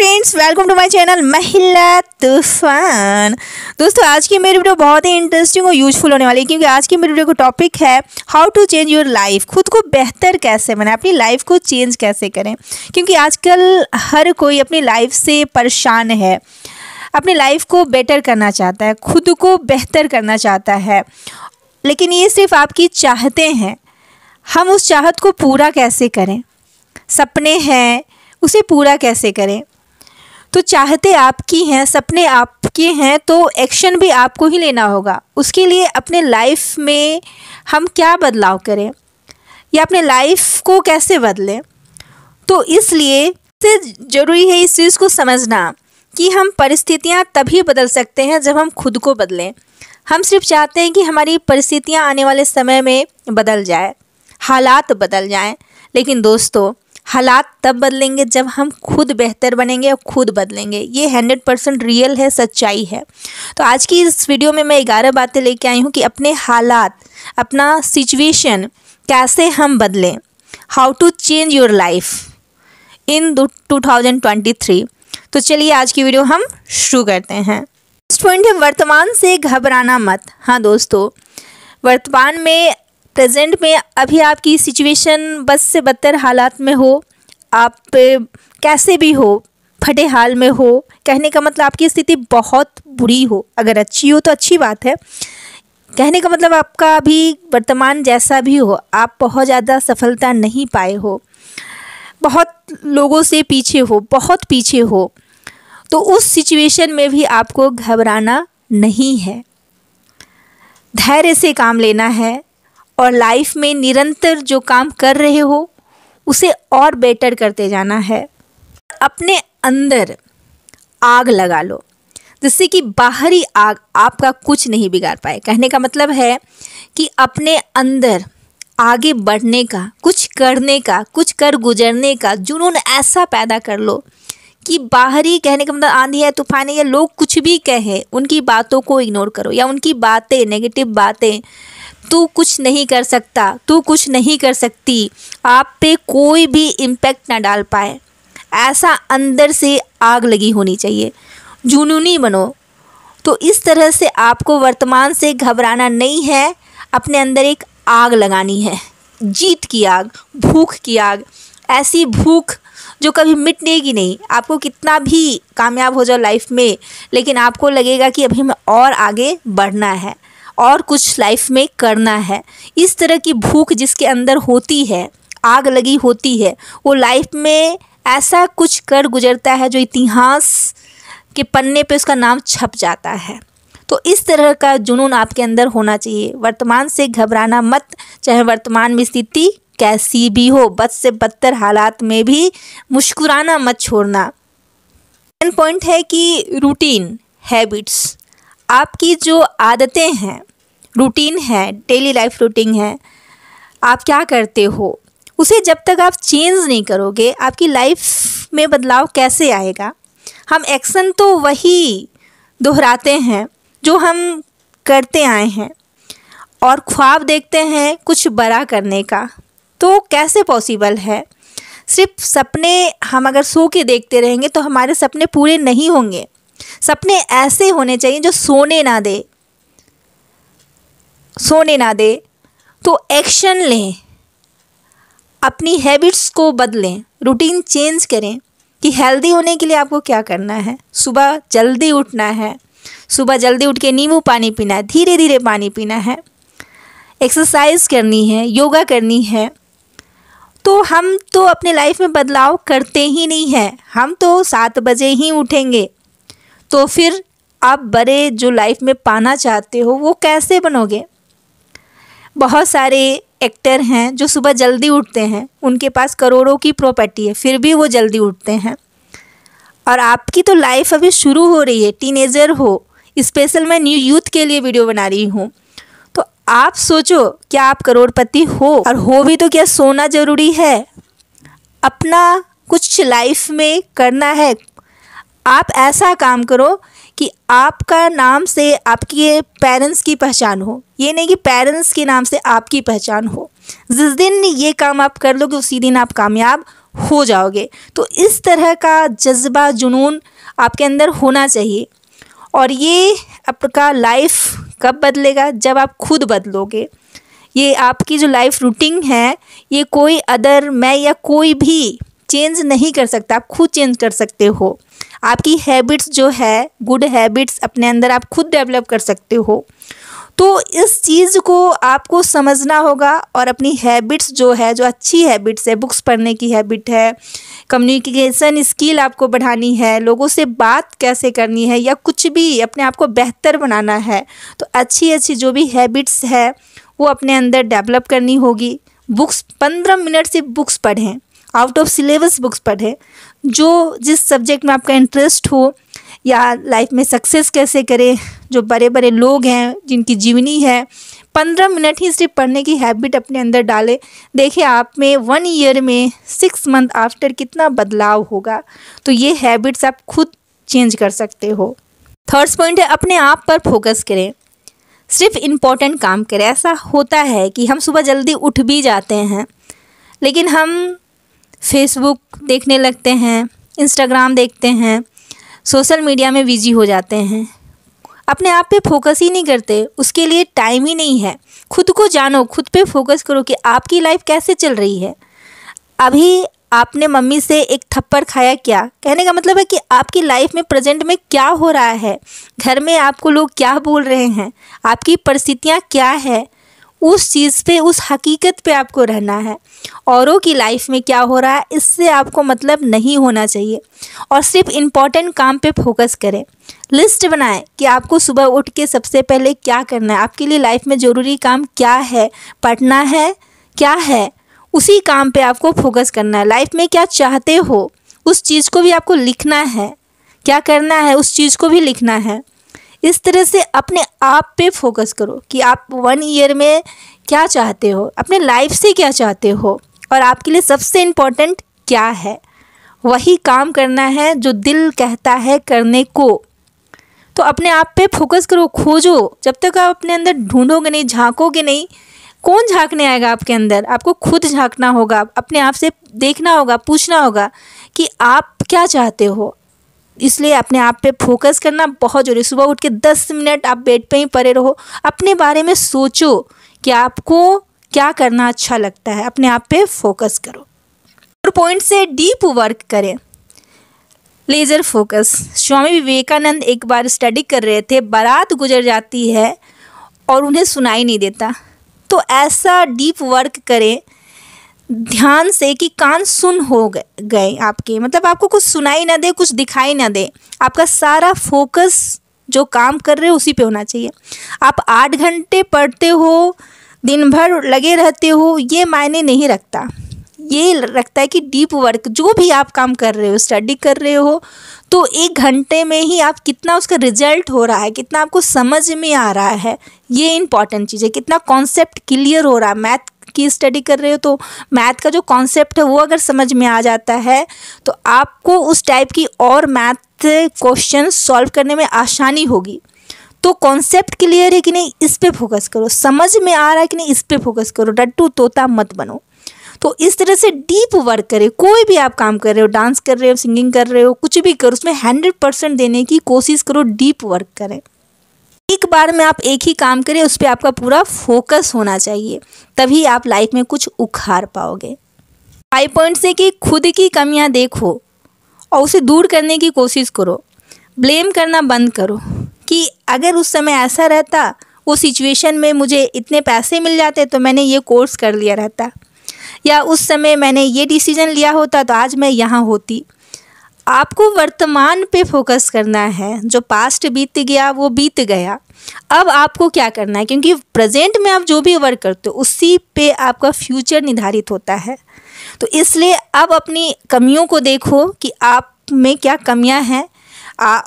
friends welcome to my channel महिला तूफान दोस्तों आज की मेरी वीडियो बहुत ही इंटरेस्टिंग और यूजफुल होने वाली है क्योंकि आज की मेरी वीडियो का टॉपिक है how to change your life खुद को बेहतर कैसे बनाए अपनी लाइफ को चेंज कैसे करें क्योंकि आजकल हर कोई अपनी लाइफ से परेशान है अपनी लाइफ को बेटर करना चाहता है खुद को बेहतर करना चाहता है लेकिन ये सिर्फ आपकी चाहते हैं हम उस चाहत को पूरा कैसे करें सपने हैं उसे पूरा कैसे करें तो चाहते आपकी हैं सपने आपके हैं तो एक्शन भी आपको ही लेना होगा उसके लिए अपने लाइफ में हम क्या बदलाव करें या अपने लाइफ को कैसे बदलें तो इसलिए सबसे ज़रूरी है इस चीज़ को समझना कि हम परिस्थितियाँ तभी बदल सकते हैं जब हम खुद को बदलें हम सिर्फ चाहते हैं कि हमारी परिस्थितियाँ आने वाले समय में बदल जाए हालात बदल जाएं लेकिन दोस्तों हालात तब बदलेंगे जब हम खुद बेहतर बनेंगे और खुद बदलेंगे ये हंड्रेड परसेंट रियल है सच्चाई है तो आज की इस वीडियो में मैं ग्यारह बातें लेके आई हूँ कि अपने हालात अपना सिचुएशन कैसे हम बदलें how to change your life in two thousand twenty three तो चलिए आज की वीडियो हम शुरू करते हैं पॉइंट है वर्तमान से घबराना मत हाँ दोस्तों वर्तमान में प्रेजेंट में अभी आपकी सिचुएशन बस से बदतर हालात में हो आप कैसे भी हो फटे हाल में हो कहने का मतलब आपकी स्थिति बहुत बुरी हो अगर अच्छी हो तो अच्छी बात है कहने का मतलब आपका अभी वर्तमान जैसा भी हो आप बहुत ज़्यादा सफलता नहीं पाए हो बहुत लोगों से पीछे हो बहुत पीछे हो तो उस सिचुएशन में भी आपको घबराना नहीं है धैर्य से काम लेना है और लाइफ में निरंतर जो काम कर रहे हो उसे और बेटर करते जाना है अपने अंदर आग लगा लो जिससे कि बाहरी आग आपका कुछ नहीं बिगाड़ पाए कहने का मतलब है कि अपने अंदर आगे बढ़ने का कुछ करने का कुछ कर गुजरने का जुनून ऐसा पैदा कर लो कि बाहरी कहने का मतलब आंधी है तूफान है या लोग कुछ भी कहें उनकी बातों को इग्नोर करो या उनकी बातें नेगेटिव बातें तू कुछ नहीं कर सकता तू कुछ नहीं कर सकती आप पे कोई भी इम्पैक्ट ना डाल पाए ऐसा अंदर से आग लगी होनी चाहिए जुनूनी बनो तो इस तरह से आपको वर्तमान से घबराना नहीं है अपने अंदर एक आग लगानी है जीत की आग भूख की आग ऐसी भूख जो कभी मिटनेगी नहीं आपको कितना भी कामयाब हो जाओ लाइफ में लेकिन आपको लगेगा कि अभी हमें और आगे बढ़ना है और कुछ लाइफ में करना है इस तरह की भूख जिसके अंदर होती है आग लगी होती है वो लाइफ में ऐसा कुछ कर गुजरता है जो इतिहास के पन्ने पे उसका नाम छप जाता है तो इस तरह का जुनून आपके अंदर होना चाहिए वर्तमान से घबराना मत चाहे वर्तमान में स्थिति कैसी भी हो बद से बदतर हालात में भी मुस्कुराना मत छोड़ना पॉइंट है कि रूटीन हैबिट्स आपकी जो आदतें हैं रूटीन है डेली लाइफ रूटीन है आप क्या करते हो उसे जब तक आप चेंज नहीं करोगे आपकी लाइफ में बदलाव कैसे आएगा हम एक्शन तो वही दोहराते हैं जो हम करते आए हैं और ख्वाब देखते हैं कुछ बड़ा करने का तो कैसे पॉसिबल है सिर्फ सपने हम अगर सो के देखते रहेंगे तो हमारे सपने पूरे नहीं होंगे सपने ऐसे होने चाहिए जो सोने ना दे सोने ना दे तो एक्शन लें अपनी हैबिट्स को बदलें रूटीन चेंज करें कि हेल्दी होने के लिए आपको क्या करना है सुबह जल्दी उठना है सुबह जल्दी उठ के नींबू पानी पीना है धीरे धीरे पानी पीना है एक्सरसाइज करनी है योगा करनी है तो हम तो अपने लाइफ में बदलाव करते ही नहीं हैं हम तो सात बजे ही उठेंगे तो फिर आप बड़े जो लाइफ में पाना चाहते हो वो कैसे बनोगे बहुत सारे एक्टर हैं जो सुबह जल्दी उठते हैं उनके पास करोड़ों की प्रॉपर्टी है फिर भी वो जल्दी उठते हैं और आपकी तो लाइफ अभी शुरू हो रही है टीनेजर हो स्पेशल मैं न्यू यूथ के लिए वीडियो बना रही हूँ तो आप सोचो क्या आप करोड़पति हो और हो भी तो क्या सोना ज़रूरी है अपना कुछ लाइफ में करना है आप ऐसा काम करो कि आपका नाम से आपके पेरेंट्स की पहचान हो ये नहीं कि पेरेंट्स के नाम से आपकी पहचान हो जिस दिन ये काम आप कर लोगे उसी दिन आप कामयाब हो जाओगे तो इस तरह का जज्बा जुनून आपके अंदर होना चाहिए और ये आपका लाइफ कब बदलेगा जब आप खुद बदलोगे ये आपकी जो लाइफ रूटीन है ये कोई अदर मैं या कोई भी चेंज नहीं कर सकता आप खुद चेंज कर सकते हो आपकी हैबिट्स जो है गुड हैबिट्स अपने अंदर आप खुद डेवलप कर सकते हो तो इस चीज़ को आपको समझना होगा और अपनी हैबिट्स जो है जो अच्छी हैबिट्स है बुक्स पढ़ने की हैबिट है कम्युनिकेशन स्किल आपको बढ़ानी है लोगों से बात कैसे करनी है या कुछ भी अपने आप को बेहतर बनाना है तो अच्छी अच्छी जो भी हैबिट्स है वो अपने अंदर डेवलप करनी होगी बुक्स पंद्रह मिनट से बुक्स पढ़ें आउट ऑफ सिलेबस बुक्स पढ़ें जो जिस सब्जेक्ट में आपका इंटरेस्ट हो या लाइफ में सक्सेस कैसे करें जो बड़े बड़े लोग हैं जिनकी जीवनी है पंद्रह मिनट ही सिर्फ पढ़ने की हैबिट अपने अंदर डालें देखिए आप में वन ईयर में सिक्स मंथ आफ्टर कितना बदलाव होगा तो ये हैबिट्स आप खुद चेंज कर सकते हो थर्ड पॉइंट है अपने आप पर फोकस करें सिर्फ इम्पॉर्टेंट काम करें ऐसा होता है कि हम सुबह जल्दी उठ भी जाते हैं लेकिन हम फेसबुक देखने लगते हैं इंस्टाग्राम देखते हैं सोशल मीडिया में बिजी हो जाते हैं अपने आप पे फोकस ही नहीं करते उसके लिए टाइम ही नहीं है खुद को जानो खुद पे फोकस करो कि आपकी लाइफ कैसे चल रही है अभी आपने मम्मी से एक थप्पड़ खाया क्या कहने का मतलब है कि आपकी लाइफ में प्रेजेंट में क्या हो रहा है घर में आपको लोग क्या बोल रहे हैं आपकी परिस्थितियाँ क्या है उस चीज़ पे उस हकीकत पे आपको रहना है औरों की लाइफ में क्या हो रहा है इससे आपको मतलब नहीं होना चाहिए और सिर्फ इम्पॉर्टेंट काम पे फोकस करें लिस्ट बनाएं कि आपको सुबह उठ के सबसे पहले क्या करना है आपके लिए लाइफ में ज़रूरी काम क्या है पढ़ना है क्या है उसी काम पे आपको फोकस करना है लाइफ में क्या चाहते हो उस चीज़ को भी आपको लिखना है क्या करना है उस चीज़ को भी लिखना है इस तरह से अपने आप पे फोकस करो कि आप वन ईयर में क्या चाहते हो अपने लाइफ से क्या चाहते हो और आपके लिए सबसे इम्पोर्टेंट क्या है वही काम करना है जो दिल कहता है करने को तो अपने आप पे फोकस करो खोजो जब तक आप अपने अंदर ढूंढोगे नहीं झांकोगे नहीं कौन झांकने आएगा आपके अंदर आपको खुद झांकना होगा अपने आप से देखना होगा पूछना होगा कि आप क्या चाहते हो इसलिए अपने आप पे फोकस करना बहुत जरूरी सुबह उठ के दस मिनट आप बेड पे ही पड़े रहो अपने बारे में सोचो कि आपको क्या करना अच्छा लगता है अपने आप पे फोकस करो और पॉइंट से डीप वर्क करें लेज़र फोकस स्वामी विवेकानंद एक बार स्टडी कर रहे थे बारात गुजर जाती है और उन्हें सुनाई नहीं देता तो ऐसा डीप वर्क करें ध्यान से कि कान सुन हो गए आपके मतलब आपको कुछ सुनाई ना दे कुछ दिखाई ना दे आपका सारा फोकस जो काम कर रहे हो उसी पे होना चाहिए आप आठ घंटे पढ़ते हो दिन भर लगे रहते हो ये मायने नहीं रखता ये रखता है कि डीप वर्क जो भी आप काम कर रहे हो स्टडी कर रहे हो तो एक घंटे में ही आप कितना उसका रिजल्ट हो रहा है कितना आपको समझ में आ रहा है ये इम्पॉर्टेंट चीज़ है कितना कॉन्सेप्ट क्लियर हो रहा है मैथ की स्टडी कर रहे हो तो मैथ का जो कॉन्सेप्ट है वो अगर समझ में आ जाता है तो आपको उस टाइप की और मैथ क्वेश्चन सॉल्व करने में आसानी होगी तो कॉन्सेप्ट क्लियर है कि नहीं इस पर फोकस करो समझ में आ रहा है कि नहीं इस पर फोकस करो डट्टू तोता मत बनो तो इस तरह से डीप वर्क करें कोई भी आप काम कर रहे हो डांस कर रहे हो सिंगिंग कर रहे हो कुछ भी करो उसमें हंड्रेड परसेंट देने की कोशिश करो डीप वर्क करें एक बार में आप एक ही काम करें उस पर आपका पूरा फोकस होना चाहिए तभी आप लाइफ में कुछ उखाड़ पाओगे फाइव पॉइंट्स है कि खुद की कमियां देखो और उसे दूर करने की कोशिश करो ब्लेम करना बंद करो कि अगर उस समय ऐसा रहता वो सिचुएशन में मुझे इतने पैसे मिल जाते तो मैंने ये कोर्स कर लिया रहता या उस समय मैंने ये डिसीजन लिया होता तो आज मैं यहाँ होती आपको वर्तमान पे फोकस करना है जो पास्ट बीत गया वो बीत गया अब आपको क्या करना है क्योंकि प्रेजेंट में आप जो भी वर्क करते हो उसी पे आपका फ्यूचर निर्धारित होता है तो इसलिए अब अपनी कमियों को देखो कि आप में क्या कमियां हैं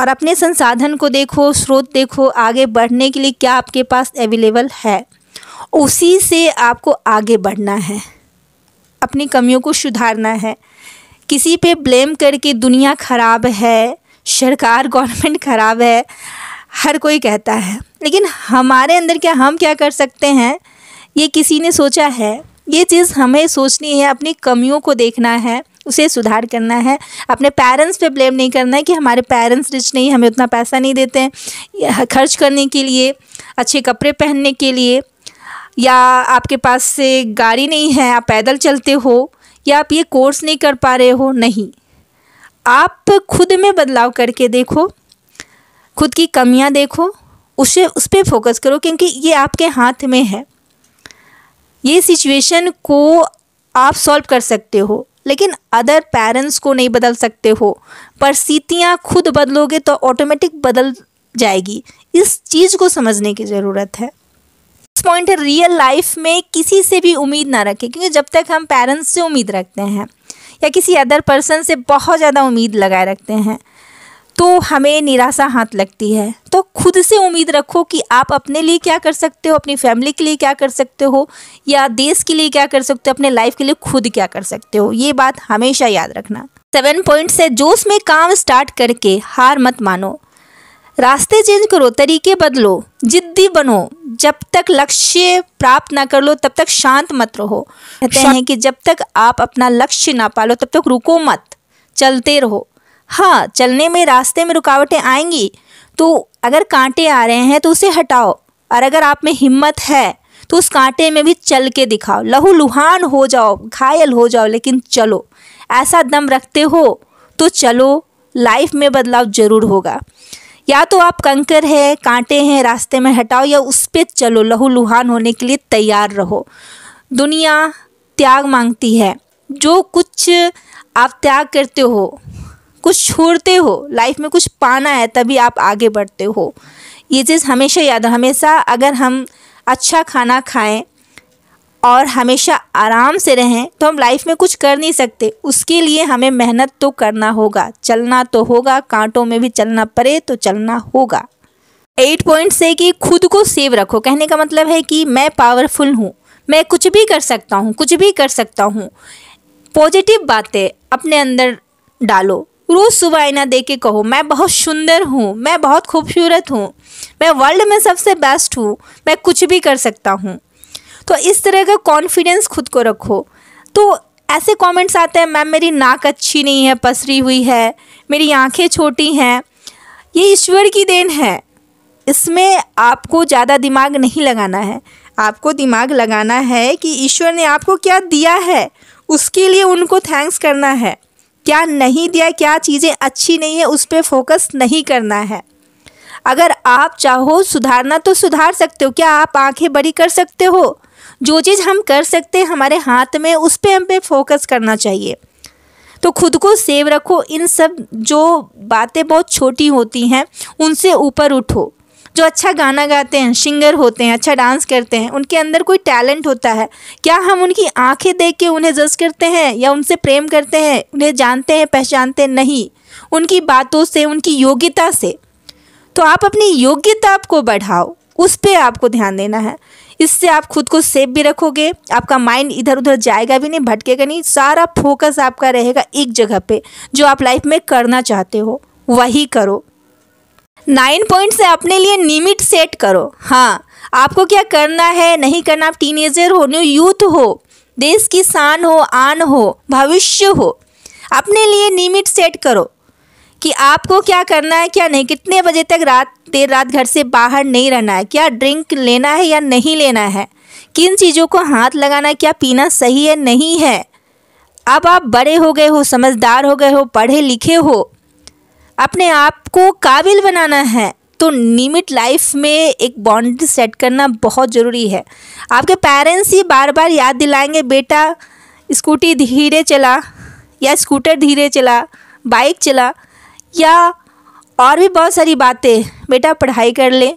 और अपने संसाधन को देखो स्रोत देखो आगे बढ़ने के लिए क्या आपके पास अवेलेबल है उसी से आपको आगे बढ़ना है अपनी कमियों को सुधारना है किसी पे ब्लेम करके दुनिया ख़राब है सरकार गवर्नमेंट ख़राब है हर कोई कहता है लेकिन हमारे अंदर क्या हम क्या कर सकते हैं ये किसी ने सोचा है ये चीज़ हमें सोचनी है अपनी कमियों को देखना है उसे सुधार करना है अपने पेरेंट्स पे ब्लेम नहीं करना है कि हमारे पेरेंट्स रिच नहीं हमें उतना पैसा नहीं देते हैं खर्च करने के लिए अच्छे कपड़े पहनने के लिए या आपके पास से गाड़ी नहीं है आप पैदल चलते हो या आप ये कोर्स नहीं कर पा रहे हो नहीं आप खुद में बदलाव करके देखो खुद की कमियां देखो उसे उस पर फोकस करो क्योंकि ये आपके हाथ में है ये सिचुएशन को आप सॉल्व कर सकते हो लेकिन अदर पेरेंट्स को नहीं बदल सकते हो परिस्थितियाँ खुद बदलोगे तो ऑटोमेटिक बदल जाएगी इस चीज़ को समझने की ज़रूरत है नेक्स्ट पॉइंट है रियल लाइफ में किसी से भी उम्मीद ना रखें क्योंकि जब तक हम पेरेंट्स से उम्मीद रखते हैं या किसी अदर पर्सन से बहुत ज़्यादा उम्मीद लगाए रखते हैं तो हमें निराशा हाथ लगती है तो खुद से उम्मीद रखो कि आप अपने लिए क्या कर सकते हो अपनी फैमिली के लिए क्या कर सकते हो या देश के लिए क्या कर सकते हो अपने लाइफ के लिए खुद क्या कर सकते हो ये बात हमेशा याद रखना सेवन पॉइंट्स है जोश में काम स्टार्ट करके हार मत मानो रास्ते चेंज करो तरीके बदलो जिद्दी बनो जब तक लक्ष्य प्राप्त ना कर लो तब तक शांत मत रहो कहते हैं कि जब तक आप अपना लक्ष्य ना पालो तब तक रुको मत चलते रहो हाँ चलने में रास्ते में रुकावटें आएंगी तो अगर कांटे आ रहे हैं तो उसे हटाओ और अगर आप में हिम्मत है तो उस कांटे में भी चल के दिखाओ लहू लुहान हो जाओ घायल हो जाओ लेकिन चलो ऐसा दम रखते हो तो चलो लाइफ में बदलाव जरूर होगा या तो आप कंकर है कांटे हैं रास्ते में हटाओ या उस पर चलो लहू लुहान होने के लिए तैयार रहो दुनिया त्याग मांगती है जो कुछ आप त्याग करते हो कुछ छोड़ते हो लाइफ में कुछ पाना है तभी आप आगे बढ़ते हो ये चीज़ हमेशा याद हमेशा अगर हम अच्छा खाना खाएं और हमेशा आराम से रहें तो हम लाइफ में कुछ कर नहीं सकते उसके लिए हमें मेहनत तो करना होगा चलना तो होगा कांटों में भी चलना पड़े तो चलना होगा एट पॉइंट्स है कि खुद को सेव रखो कहने का मतलब है कि मैं पावरफुल हूँ मैं कुछ भी कर सकता हूँ कुछ भी कर सकता हूँ पॉजिटिव बातें अपने अंदर डालो रोज़ सुबह आईना दे के कहो मैं बहुत सुंदर हूँ मैं बहुत खूबसूरत हूँ मैं वर्ल्ड में सबसे बेस्ट हूँ मैं कुछ भी कर सकता हूँ तो इस तरह का कॉन्फिडेंस खुद को रखो तो ऐसे कमेंट्स आते हैं मैम मेरी नाक अच्छी नहीं है पसरी हुई है मेरी आंखें छोटी हैं ये ईश्वर की देन है इसमें आपको ज़्यादा दिमाग नहीं लगाना है आपको दिमाग लगाना है कि ईश्वर ने आपको क्या दिया है उसके लिए उनको थैंक्स करना है क्या नहीं दिया क्या चीज़ें अच्छी नहीं है उस पर फोकस नहीं करना है अगर आप चाहो सुधारना तो सुधार सकते हो क्या आप आंखें बड़ी कर सकते हो जो चीज़ हम कर सकते हैं हमारे हाथ में उस पर हमें फोकस करना चाहिए तो खुद को सेव रखो इन सब जो बातें बहुत छोटी होती हैं उनसे ऊपर उठो जो अच्छा गाना गाते हैं सिंगर होते हैं अच्छा डांस करते हैं उनके अंदर कोई टैलेंट होता है क्या हम उनकी आंखें देख के उन्हें जज करते हैं या उनसे प्रेम करते हैं उन्हें जानते हैं पहचानते नहीं उनकी बातों से उनकी योग्यता से तो आप अपनी योग्यता को बढ़ाओ उस पर आपको ध्यान देना है इससे आप खुद को सेफ भी रखोगे आपका माइंड इधर उधर जाएगा भी नहीं भटकेगा नहीं सारा फोकस आपका रहेगा एक जगह पे जो आप लाइफ में करना चाहते हो वही करो नाइन पॉइंट से अपने लिए लिमिट सेट करो हाँ आपको क्या करना है नहीं करना आप टीनेजर हो न्यू यूथ हो देश की शान हो आन हो भविष्य हो अपने लिए लिमिट सेट करो कि आपको क्या करना है क्या नहीं कितने बजे तक रात देर रात घर से बाहर नहीं रहना है क्या ड्रिंक लेना है या नहीं लेना है किन चीज़ों को हाथ लगाना क्या पीना सही है नहीं है अब आप बड़े हो गए हो समझदार हो गए हो पढ़े लिखे हो अपने आप को काबिल बनाना है तो नियमित लाइफ में एक बॉन्ड सेट करना बहुत ज़रूरी है आपके पेरेंट्स ही बार बार याद दिलाएंगे बेटा स्कूटी धीरे चला या स्कूटर धीरे चला बाइक चला या और भी बहुत सारी बातें बेटा पढ़ाई कर ले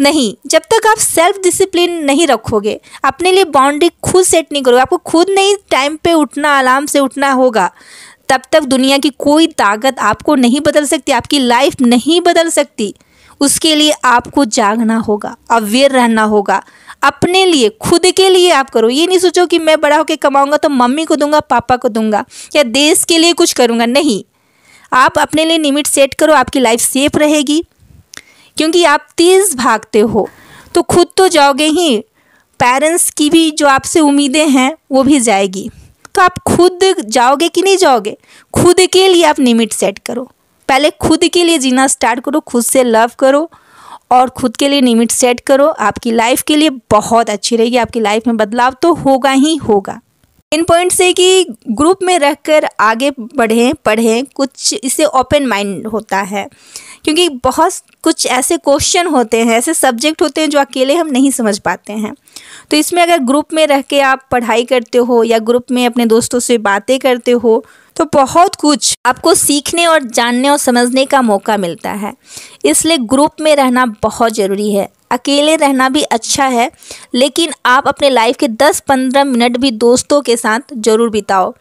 नहीं जब तक आप सेल्फ डिसिप्लिन नहीं रखोगे अपने लिए बाउंड्री खुद सेट नहीं करोगे आपको खुद नहीं टाइम पे उठना आराम से उठना होगा तब तक दुनिया की कोई ताकत आपको नहीं बदल सकती आपकी लाइफ नहीं बदल सकती उसके लिए आपको जागना होगा अवेयर रहना होगा अपने लिए खुद के लिए आप करो ये नहीं सोचो कि मैं बड़ा होकर कमाऊँगा तो मम्मी को दूंगा पापा को दूंगा या देश के लिए कुछ करूँगा नहीं आप अपने लिए लिमिट सेट करो आपकी लाइफ सेफ रहेगी क्योंकि आप तेज़ भागते हो तो खुद तो जाओगे ही पेरेंट्स की भी जो आपसे उम्मीदें हैं वो भी जाएगी तो आप खुद जाओगे कि नहीं जाओगे खुद के लिए आप लिमिट सेट करो पहले खुद के लिए जीना स्टार्ट करो खुद से लव करो और खुद के लिए लिमिट सेट करो आपकी लाइफ के लिए बहुत अच्छी रहेगी आपकी लाइफ में बदलाव तो होगा ही होगा इन पॉइंट से कि ग्रुप में रहकर आगे बढ़ें पढ़ें कुछ इससे ओपन माइंड होता है क्योंकि बहुत कुछ ऐसे क्वेश्चन होते हैं ऐसे सब्जेक्ट होते हैं जो अकेले हम नहीं समझ पाते हैं तो इसमें अगर ग्रुप में रह के आप पढ़ाई करते हो या ग्रुप में अपने दोस्तों से बातें करते हो तो बहुत कुछ आपको सीखने और जानने और समझने का मौका मिलता है इसलिए ग्रुप में रहना बहुत ज़रूरी है अकेले रहना भी अच्छा है लेकिन आप अपने लाइफ के 10-15 मिनट भी दोस्तों के साथ ज़रूर बिताओ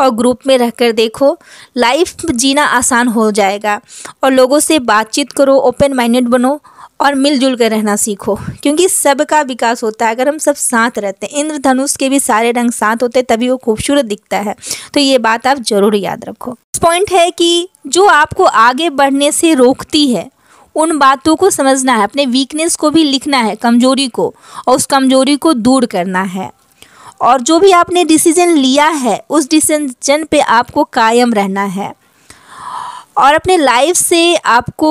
और ग्रुप में रहकर देखो लाइफ जीना आसान हो जाएगा और लोगों से बातचीत करो ओपन माइंडेड बनो और मिलजुल कर रहना सीखो क्योंकि सबका विकास होता है अगर हम सब साथ रहते हैं इंद्रधनुष के भी सारे रंग साथ होते हैं तभी वो खूबसूरत दिखता है तो ये बात आप ज़रूर याद रखो पॉइंट है कि जो आपको आगे बढ़ने से रोकती है उन बातों को समझना है अपने वीकनेस को भी लिखना है कमजोरी को और उस कमजोरी को दूर करना है और जो भी आपने डिसीजन लिया है उस डिसीजन पे आपको कायम रहना है और अपने लाइफ से आपको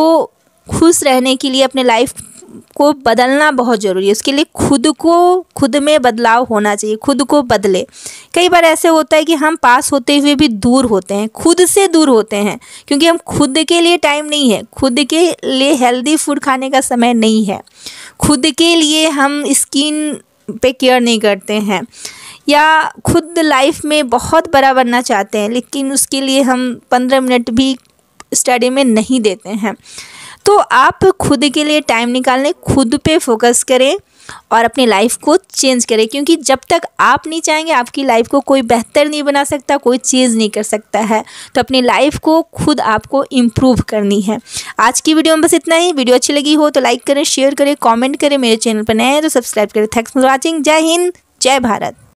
खुश रहने के लिए अपने लाइफ को बदलना बहुत ज़रूरी है उसके लिए खुद को खुद में बदलाव होना चाहिए खुद को बदले कई बार ऐसे होता है कि हम पास होते हुए भी दूर होते हैं खुद से दूर होते हैं क्योंकि हम खुद के लिए टाइम नहीं है खुद के लिए हेल्दी फूड खाने का समय नहीं है खुद के लिए हम स्किन पे केयर नहीं करते हैं या खुद लाइफ में बहुत बड़ा बनना चाहते हैं लेकिन उसके लिए हम पंद्रह मिनट भी स्टडी में नहीं देते हैं तो आप खुद के लिए टाइम लें खुद पे फोकस करें और अपनी लाइफ को चेंज करें क्योंकि जब तक आप नहीं चाहेंगे आपकी लाइफ को कोई बेहतर नहीं बना सकता कोई चेंज नहीं कर सकता है तो अपनी लाइफ को खुद आपको इम्प्रूव करनी है आज की वीडियो में बस इतना ही वीडियो अच्छी लगी हो तो लाइक करें शेयर करें कॉमेंट करें मेरे चैनल पर नए हैं तो सब्सक्राइब करें थैंक्स फॉर वॉचिंग जय हिंद जय भारत